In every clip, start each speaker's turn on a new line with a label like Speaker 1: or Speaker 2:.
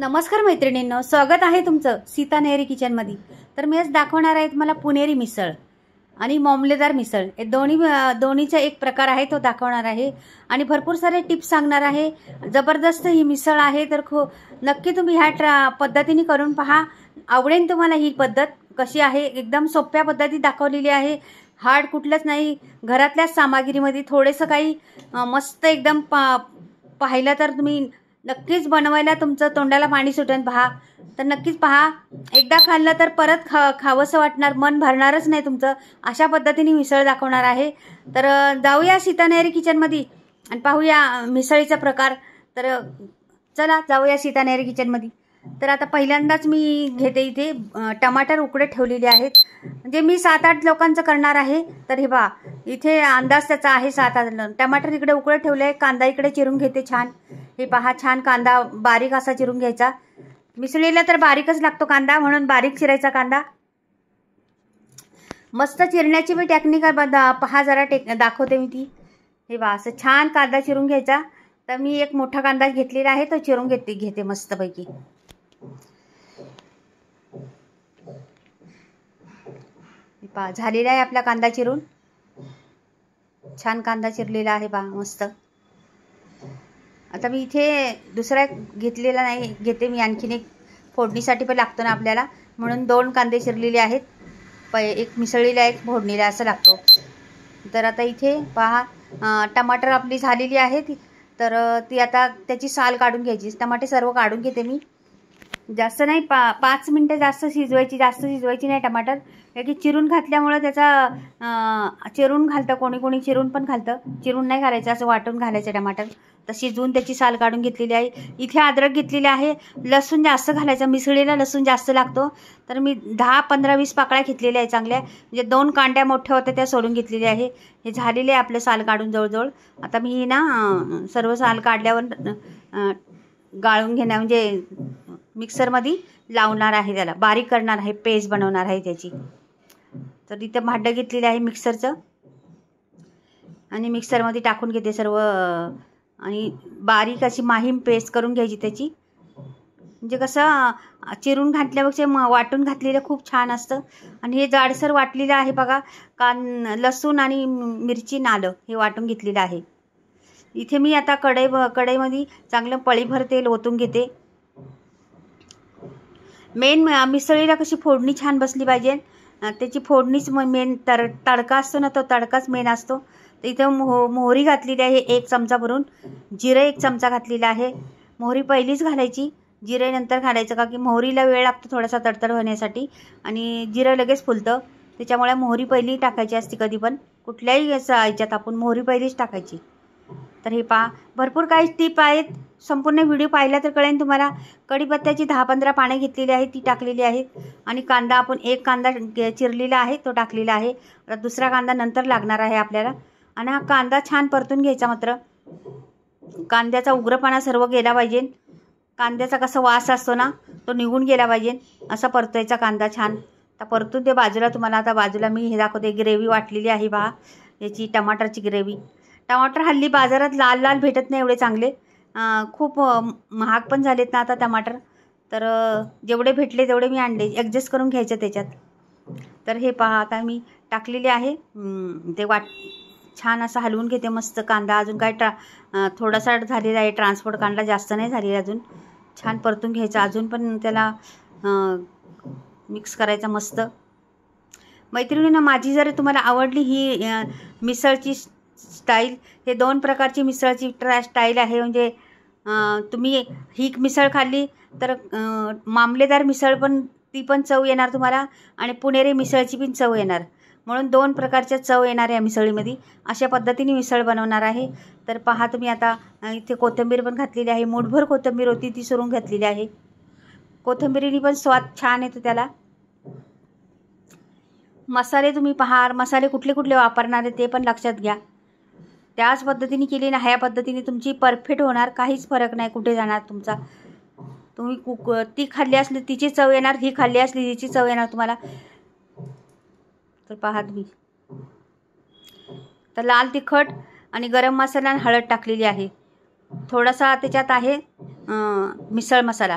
Speaker 1: नमस्कार मैत्रिणींनो स्वागत आहे तुमचं सीता नेहरी किचनमध्ये तर मी आज दाखवणार आहे तुम्हाला पुणेरी मिसळ आणि मोमलेदार मिसळ हे दोन्ही दोन्हीचा एक प्रकार आहे तो दाखवणार आहे आणि भरपूर सारे टिप्स सांगणार आहे जबरदस्त ही मिसळ आहे तर खो नक्की तुम्ही ह्या पद्धतीने करून पहा आवडेन तुम्हाला ही पद्धत कशी आहे एकदम सोप्या पद्धती दाखवलेली आहे हार्ड कुठलंच नाही घरातल्याच सामग्रीमध्ये थोडंसं काही मस्त एकदम पा पाहिलं तर तुम्ही नक्कीच बनवायला तुमचं तोंडाला पाणी सुटेल पहा तर नक्कीच पहा एकदा खाल्लं तर परत खा खावंसं वाटणार मन भरणारच नाही तुमचं अशा पद्धतीने मिसळ दाखवणार आहे तर जाऊया सीतानेरी किचनमध्ये आणि पाहूया मिसळीचा प्रकार तर चला जाऊया सीतानेरी किचनमध्ये तर आता पहिल्यांदाच मी घेते इथे टमाटर उकडे ठेवलेले आहेत म्हणजे मी सात आठ लोकांचं करणार आहे तर हे बा इथे अंदाज त्याचा आहे सात आठ टमाटर इकडे उकडे ठेवले कांदा इकडे चिरून घेते छान हे पहा छान कांदा बारीक असा चिरून घ्यायचा मिसळीला तर बारीकच लागतो कांदा म्हणून बारीक चिरायचा कांदा मस्त चिरण्याची मी टेक्निक पहा जरा टेक दाखवते मी ती हे बा असं छान कांदा चिरून घ्यायचा तर मी एक मोठा कांदा घेतलेला आहे तो चिरून घेते घेते मस्तपैकी पैकी झालेला आहे आपला कांदा चिरून छान कांदा चिरलेला आहे बा मस्त आता मी इथे दुसरा घेतलेला नाही घेते मी आणखीन एक फोडणीसाठी पण लागतो ना आपल्याला म्हणून दोन कांदे शिरलेले आहेत प एक मिसळीला एक फोडणीला असं लागतो तर आता इथे पहा टमाटर आपली झालेली आहेत तर ती आता त्याची साल काढून घ्यायची टमाटे सर्व काढून घेते मी जास्त नाही पा पाच मिनटं जास्त शिजवायची जास्त शिजवायची नाही टमाटर की चिरून घातल्यामुळं त्याचा चिरून घालतं कोणी कोणी चिरून पण घालतं चिरून नाही घालायचं असं वाटून घालायचं टमाटर तशी जून त्याची साल काढून घेतलेली आहे इथे अद्रक घेतलेले आहे लसूण जास्त घालायचं मिसळीला लसूण जास्त लागतो तर मी दहा पंधरा वीस पाकळ्या घेतलेल्या आहे चांगल्या म्हणजे दोन कांड्या मोठ्या होत्या त्या सोडून घेतलेल्या आहे हे झालेले आहे आपलं साल काढून जवळजवळ आता मी ना सर्व साल काढल्यावर गाळून घेण्या म्हणजे मिक्सरमध्ये लावणार आहे त्याला बारीक करणार आहे पेस्ट बनवणार आहे त्याची तर इथे भांडं घेतलेलं आहे मिक्सरचं आणि मिक्सरमध्ये टाकून घेते सर्व आणि बारीक अशी माहीम पेस्ट करून घ्यायची त्याची म्हणजे कसं चिरून घातल्यापेक्षा म वाटून घातलेलं खूप छान असतं आणि हे जाडसर वाटलेलं आहे बघा कान लसूण आणि मिरची नालं हे वाटून घेतलेलं आहे इथे मी आता कढई कढईमध्ये चांगलं पळीभर तेल ओतून घेते मेन मिसळीला कशी फोडणी छान बसली पाहिजे त्याची फोडणीच मेन तर तडका असतो ना तो तडकाच मेन असतो तर इथं मोह मोहरी घातलेली आहे एक चमचा भरून जिरं एक चमचा घातलेला आहे मोहरी पहिलीच घालायची जिरे नंतर घालायचं का की मोहरीला वेळ लागतो थोडासा तडतड होण्यासाठी आणि जिरं लगेच फुलतं त्याच्यामुळे मोहरी पहिली टाकायची असते कधी पण कुठल्याही याचं याच्यात आपण मोहरी पहिलीच टाकायची तर हे पहा भरपूर काही टीप आहेत संपूर्ण व्हिडिओ पाहिला तर कळेन तुम्हाला कढीपत्त्याची दहा पंधरा पाने घेतलेली आहेत ती टाकलेली आहेत आणि कांदा आपण एक कांदा चिरलेला आहे तो टाकलेला आहे दुसरा कांदा नंतर लागणार आहे आपल्याला आणि हा कांदा छान परतून घ्यायचा मात्र कांद्याचा उग्रपणा सर्व गेला पाहिजे कांद्याचा कसा वास असतो ना तो निघून गेला पाहिजे असा परतवायचा कांदा छान तर परतून ते बाजूला तुम्हाला आता बाजूला मी हे दाखवते ग्रेव्ही वाटलेली आहे बा याची टमाटरची ग्रेव्ही टमाटर हल्ली बाजारात लाल लाल भेटत नाही एवढे चांगले खूप महाग पण झालेत ना आता टमाटर तर जेवढे भेटले तेवढे मी आणले ॲडजस्ट करून घ्यायचे त्याच्यात तर हे पहा आता मी टाकलेले आहे ते वाट छान असं हलवून घेते मस्त कांदा अजून काय ट्रा थोडासा झालेला आहे ट्रान्सपोर्ट कांदा जास्त नाही झालेला अजून छान परतून घ्यायचा अजून पण त्याला मिक्स करायचा मस्त मैत्रिणींना माझी जर तुम्हाला आवडली ही मिसळची स्टाईल हे दोन प्रकारची मिसळची ट्रा स्टाईल आहे म्हणजे तुम्ही हीक मिसळ खाल्ली तर मामलेदार मिसळ पण ती पण चव येणार तुम्हाला आणि पुणेरी मिसळची पण चव येणार म्हणून दोन प्रकारच्या चव येणार या मिसळीमध्ये अशा पद्धतीने मिसळ बनवणार आहे तर पहा तुम्ही आता इथे कोथिंबीर पण घातलेली आहे मूठभर कोथिंबीर होती ती सोडून घातलेली आहे कोथिंबीरीने पण स्वाद छान येतो त्याला मसाले तुम्ही पहा मसाले कुठले कुठले वापरणार आहे ते पण लक्षात घ्या त्याच पद्धतीने केली ना ह्या पद्धतीने तुमची परफेक्ट होणार काहीच फरक नाही कुठे जाणार तुमचा तुम्ही कुक ती खाल्ली असली तिची चव येणार ही खाल्ली असली तिची चव येणार तुम्हाला तर पाहा तुम्ही तर लाल तिखट आणि गरम मसाला आणि हळद टाकलेली आहे थोडासा त्याच्यात आहे मिसळ मसाला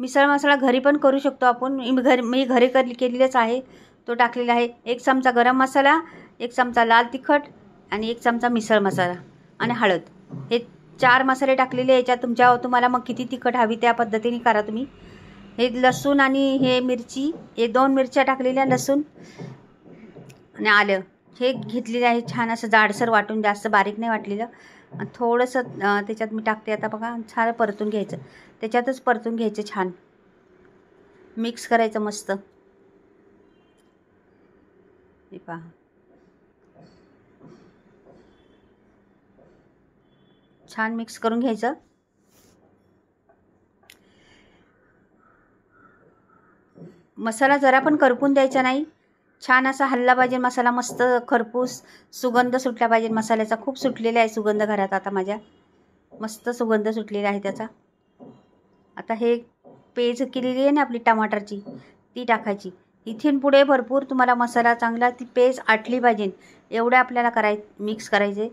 Speaker 1: मिसळ मसाला घरी पण करू शकतो आपण मी घरी मी घरी केलेलाच आहे तो टाकलेला आहे एक चमचा गरम मसाला एक चमचा लाल तिखट आणि एक चमचा मिसळ मसाला आणि हळद हे चार मसाले टाकलेले याच्यात तुमच्या तुम्हाला मग किती तिखट हवी त्या पद्धतीने करा तुम्ही हे लसूण आणि हे मिरची हे दोन मिरच्या टाकलेल्या लसूण आणि आलं हे घेतलेलं आहे छान असं जाडसर वाटून जास्त बारीक नाही वाटलेलं थोडंसं त्याच्यात मी टाकते आता बघा छान परतून घ्यायचं त्याच्यातच परतून घ्यायचं छान मिक्स करायचं मस्त हे पहा छान मिक्स करून घ्यायचं मसाला जरा पण करपून द्यायचा नाही छान असा हल्ला पाहिजे मसाला मस्त खरपूस सुगंध सुटला पाहिजे मसाल्याचा खूप सुटलेला आहे सुगंध घरात आता माझ्या मस्त सुगंध सुटलेला आहे त्याचा आता हे पेज केलेली आहे ना आपली टमाटरची ती टाकायची इथून पुढे भरपूर तुम्हाला मसाला चांगला ती पेज आटली पाहिजे एवढं आपल्याला कराय मिक्स करायचे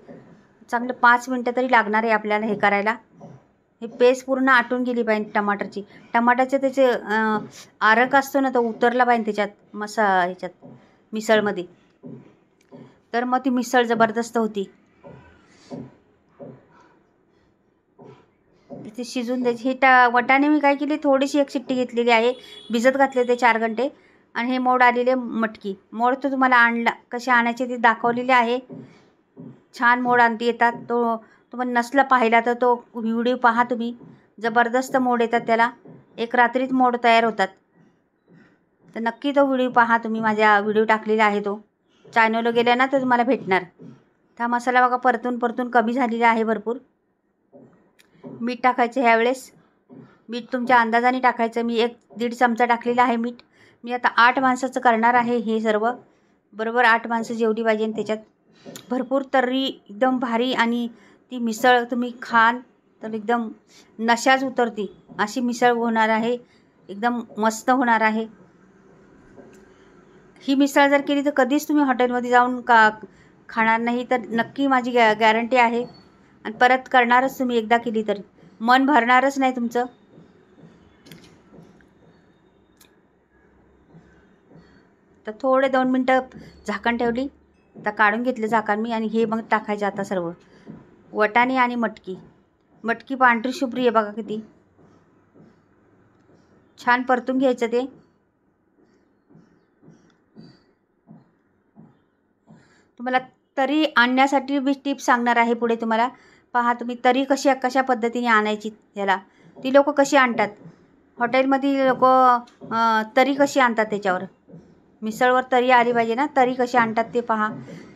Speaker 1: चांगले पाच मिनटं तरी लागणार आहे आपल्याला हे करायला हे पेस्ट पूर्ण आटून गेली पाहिजे टमाटरची टमाटाचे त्याचे आरक असतो ना तो उतरला पाहिजे त्याच्यात मसा ह्याच्यात मिसळमध्ये तर मग ती मिसळ जबरदस्त होती ते शिजून द्यायची हे टा वटाने मी काय केली थोडीशी एक शिट्टी घेतलेली आहे भिजत घातले ते चार घंटे आणि हे मोड आलेले मटकी मोड तर तुम्हाला आणला कसे आणायचे ते दाखवलेले आहे छान मोड आणती येतात तो तुम्ही नसलं पाहिला तर तो व्हिडिओ पाहा तुम्ही जबरदस्त मोड येतात त्याला एक रात्रीच मोड तयार होतात तर नक्की तो व्हिडिओ पाहा तुम्ही माझ्या व्हिडिओ टाकलेला आहे तो चॅनलवर गेल्या ना तर तुम्हाला भेटणार हा मसाला बघा परतून परतून कमी झालेला आहे भरपूर मीठ टाकायचं ह्यावेळेस मीठ तुमच्या अंदाजाने टाकायचं मी एक दीड चमचा टाकलेला आहे मीठ मी आता आठ माणसाचं करणार आहे हे सर्व बरोबर आठ माणसं जेवढी पाहिजे त्याच्यात भरपूर तर्री एकदम भारी आणि ती मिसळ तुम्ही खाल तर एकदम नशाच उतरती अशी मिसळ होणार आहे एकदम मस्त होणार आहे ही मिसळ जर केली तर कधीच तुम्ही हॉटेलमध्ये जाऊन का खाणार नाही तर नक्की माझी गॅ गॅरंटी आहे आणि परत करणारच तुम्ही एकदा केली तरी मन भरणारच नाही तुमचं तर थोडे दोन मिनटं झाकण ठेवली आता काढून घेतले झाकण मी आणि हे मग टाकायचे आता सर्व वटाणे आणि मटकी मटकी पांढरी शुभ्री आहे बघा किती छान परतून घ्यायचं ते तुम्हाला तरी आणण्यासाठी मी टिप सांगणार आहे पुढे तुम्हाला पहा तुम्ही तरी कशी कशा पद्धतीने आणायची याला ती लोक कशी आणतात मधील लोक तरी कशी आणतात त्याच्यावर मिसळवर तरी आली पाहिजे ना तरी कशी आणतात ते पहा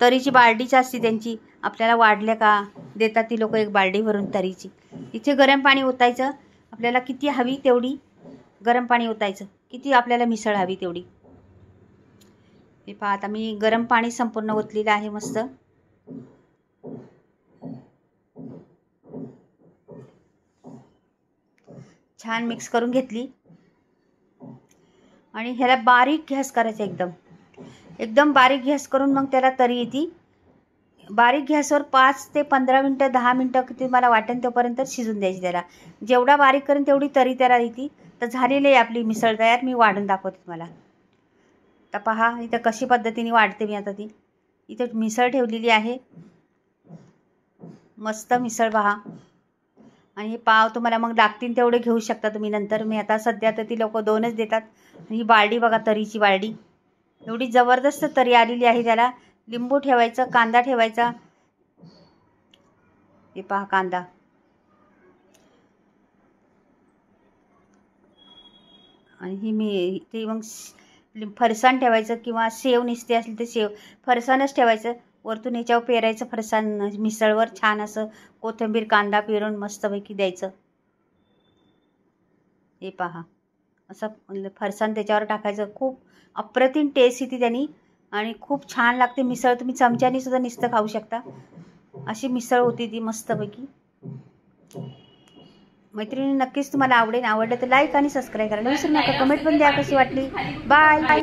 Speaker 1: तरीची बाल्डीच असते त्यांची आपल्याला वाढल्या का देतात ती लोक एक बाल्डी भरून तरीची तिथे गरम पाणी ओतायचं आपल्याला किती हवी तेवढी गरम पाणी ओतायचं किती आपल्याला मिसळ हवी तेवढी हे पहा आता मी गरम पाणी संपूर्ण ओतलेलं आहे मस्त छान मिक्स करून घेतली आणि ह्याला बारीक घ्यास करायचं एकदम एकदम बारीक घ्यास करून मग त्याला तरी येते बारीक घ्यासवर पाच ते पंधरा मिनटं दहा मिनटं किती मला वाटेन तोपर्यंत शिजून द्यायची त्याला जेवढा बारीक करेन तेवढी तरी त्याला येते तर झालेली आहे आपली मिसळ तयार मी वाढून दाखवते तुम्हाला तर पहा इथं कशी पद्धतीने वाढते मी आता ती इथं मिसळ ठेवलेली आहे मस्त मिसळ पहा आणि हे पाव तुम्हाला मग लागतील तेवढे घेऊ शकता तुम्ही नंतर मी आता सध्या तर ती लोक दोनच देतात ही बाळडी बघा तरीची वाळडी एवढी जबरदस्त तरी आलेली आहे त्याला लिंबू ठेवायचं कांदा ठेवायचा हे पहा कांदा आणि ही मी ते मग फरसाण ठेवायचं किंवा सेव निसते असेल तर सेव फरसाणच ठेवायचं वरतून याच्यावर पेरायचं फरसान मिसळवर छान असं कोथिंबीर कांदा पेरून मस्तपैकी द्यायचं हे पहा असं फरसाण त्याच्यावर टाकायचं खूप अप्रतिम टेस्ट येते त्यांनी आणि खूप छान लागते मिसळ तुम्ही चमच्याने सुद्धा निस्त खाऊ शकता अशी मिसळ होती ती मस्तपैकी मैत्रिणी नक्कीच तुम्हाला आवडेल आवडलं तर लाईक आणि सबस्क्राईब करायला विसरू नका कमेंट पण द्या कशी वाटली बाय